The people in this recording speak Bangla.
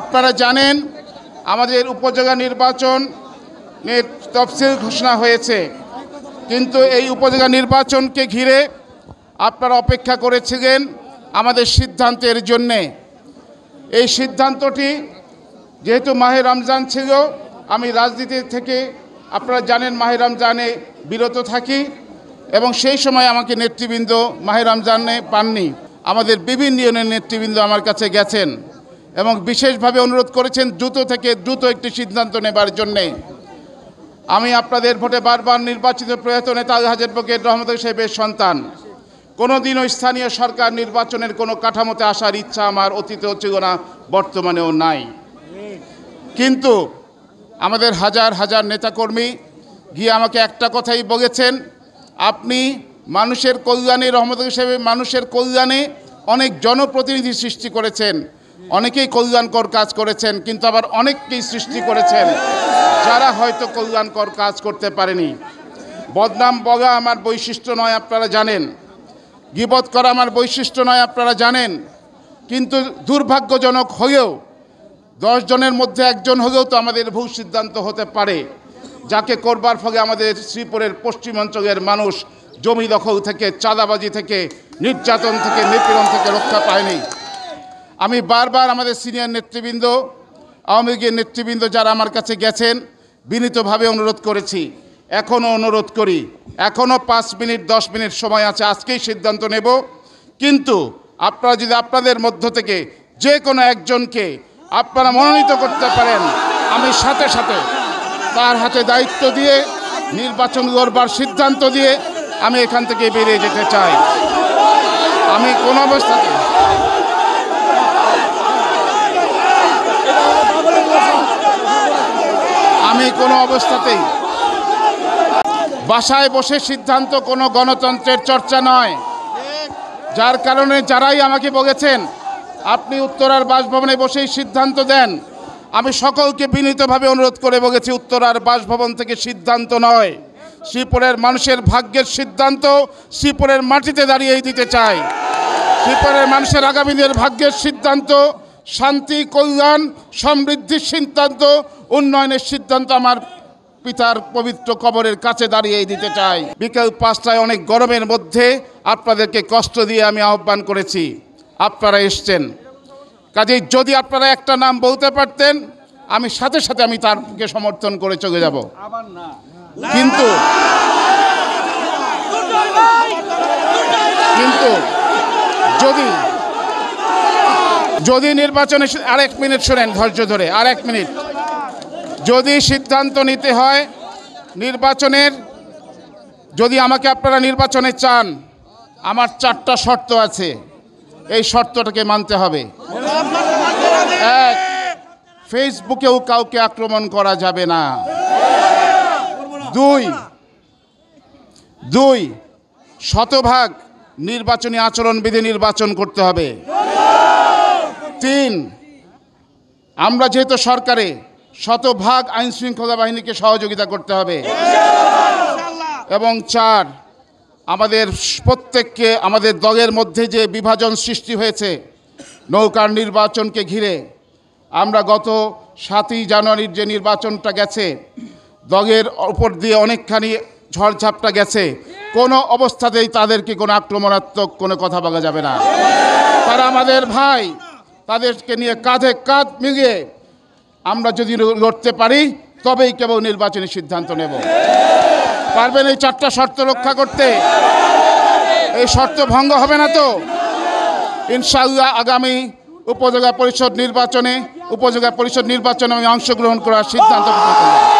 আপনারা জানেন আমাদের উপজেলা নির্বাচন তফসিল ঘোষণা হয়েছে কিন্তু এই উপজেলা নির্বাচনকে ঘিরে আপনারা অপেক্ষা করেছিলেন আমাদের সিদ্ধান্তের জন্যে এই সিদ্ধান্তটি যেহেতু মাহে রমজান ছিল আমি রাজনীতি থেকে আপনারা জানেন মাহে রমজানে বিরত থাকি এবং সেই সময় আমাকে নেতৃবৃন্দ মাহে রমজানে পাননি আমাদের বিভিন্ন ইউনিয়নের নেতৃবৃন্দ আমার কাছে গেছেন এবং বিশেষভাবে অনুরোধ করেছেন দ্রুত থেকে দ্রুত একটি সিদ্ধান্ত নেবার জন্যে আমি আপনাদের ভোটে বারবার নির্বাচিত প্রয়াত নেতা হাজের বকের রহমত সাহেবের সন্তান কোনোদিনও স্থানীয় সরকার নির্বাচনের কোনো কাঠামোতে আসার ইচ্ছা আমার অতীতেও ছিল না বর্তমানেও নাই কিন্তু আমাদের হাজার হাজার নেতাকর্মী গিয়ে আমাকে একটা কথাই বলেছেন আপনি মানুষের কল্যাণে রহমত সাহেবের মানুষের কল্যাণে অনেক জনপ্রতিনিধি সৃষ্টি করেছেন অনেকেই কল্যাণকর কাজ করেছেন কিন্তু আবার অনেককেই সৃষ্টি করেছেন যারা হয়তো কল্যাণকর কাজ করতে পারেনি বদনাম বগা আমার বৈশিষ্ট্য নয় আপনারা জানেন গিবত করা আমার বৈশিষ্ট্য নয় আপনারা জানেন কিন্তু দুর্ভাগ্যজনক হয়েও দশজনের মধ্যে একজন হলেও তো আমাদের ভুল সিদ্ধান্ত হতে পারে যাকে করবার ফলে আমাদের শ্রীপুরের পশ্চিমাঞ্চলের মানুষ জমি দখল থেকে চাঁদাবাজি থেকে নির্যাতন থেকে নিপীড়ন থেকে রক্ষা পায়নি আমি বারবার আমাদের সিনিয়র নেতৃবৃন্দ আওয়ামী লীগের নেতৃবৃন্দ যারা আমার কাছে গেছেন বিনীতভাবে অনুরোধ করেছি এখনও অনুরোধ করি এখনও পাঁচ মিনিট দশ মিনিট সময় আছে আজকেই সিদ্ধান্ত নেব কিন্তু আপনারা যদি আপনাদের মধ্য থেকে যে কোনো একজনকে আপনারা মনোনীত করতে পারেন আমি সাথে সাথে তার হাতে দায়িত্ব দিয়ে নির্বাচন লড়বার সিদ্ধান্ত দিয়ে আমি এখান থেকে বেরিয়ে যেতে চাই আমি কোনো অবস্থাতে কোনো অবস্থাতেই বাসায় বসে সিদ্ধান্ত কোনো গণতন্ত্রের চর্চা নয় যার কারণে যারাই আমাকে বলেছেন আপনি উত্তরার বাসভবনে বসেই সিদ্ধান্ত দেন আমি সকলকে বিনীতভাবে অনুরোধ করে বলেছি উত্তরার বাসভবন থেকে সিদ্ধান্ত নয় শ্রীপুরের মানুষের ভাগ্যের সিদ্ধান্ত শ্রীপুরের মাটিতে দাঁড়িয়েই দিতে চাই শ্রীপুরের মানুষের আগামী দিনের ভাগ্যের সিদ্ধান্ত শান্তি কল্যাণ সমৃদ্ধির সিদ্ধান্ত উন্নয়নের সিদ্ধান্ত আমার পিতার পবিত্র কবরের কাছে দাঁড়িয়ে দিতে চাই বিকেল পাঁচটায় অনেক গরমের মধ্যে আপনাদেরকে কষ্ট দিয়ে আমি আহ্বান করেছি আপনারা এসছেন কাজেই যদি আপনারা একটা নাম বলতে পারতেন আমি সাথে সাথে আমি তারকে সমর্থন করে চলে যাব কিন্তু কিন্তু যদি যদি নির্বাচনে আরেক মিনিট শোনেন ধৈর্য ধরে আর এক মিনিট যদি সিদ্ধান্ত নিতে হয় নির্বাচনের যদি আমাকে আপনারা নির্বাচনে চান আমার চারটা শর্ত আছে এই শর্তটাকে মানতে হবে এক ফেসবুকেও কাউকে আক্রমণ করা যাবে না দুই দুই শতভাগ নির্বাচনী আচরণবিধি নির্বাচন করতে হবে তিন আমরা যেহেতু সরকারে শতভাগ আইন শৃঙ্খলা বাহিনীকে সহযোগিতা করতে হবে এবং চার আমাদের প্রত্যেককে আমাদের দলের মধ্যে যে বিভাজন সৃষ্টি হয়েছে নৌকার নির্বাচনকে ঘিরে আমরা গত সাতই জানুয়ারির যে নির্বাচনটা গেছে দলের ওপর দিয়ে অনেকখানি ঝড়ঝাপটা গেছে কোনো অবস্থাতেই তাদেরকে কোনো আক্রমণাত্মক কোনো কথা বলা যাবে না তারা আমাদের ভাই তাদেরকে নিয়ে কাঁধে কাঁধ মিলিয়ে আমরা যদি লড়তে পারি তবেই কেবল নির্বাচনী সিদ্ধান্ত নেব পারবেন এই চারটা শর্ত রক্ষা করতে এই শর্ত ভঙ্গ হবে না তো ইনশাল্লাহ আগামী উপজেলা পরিষদ নির্বাচনে উপজেলা পরিষদ নির্বাচনে আমি অংশগ্রহণ করার সিদ্ধান্ত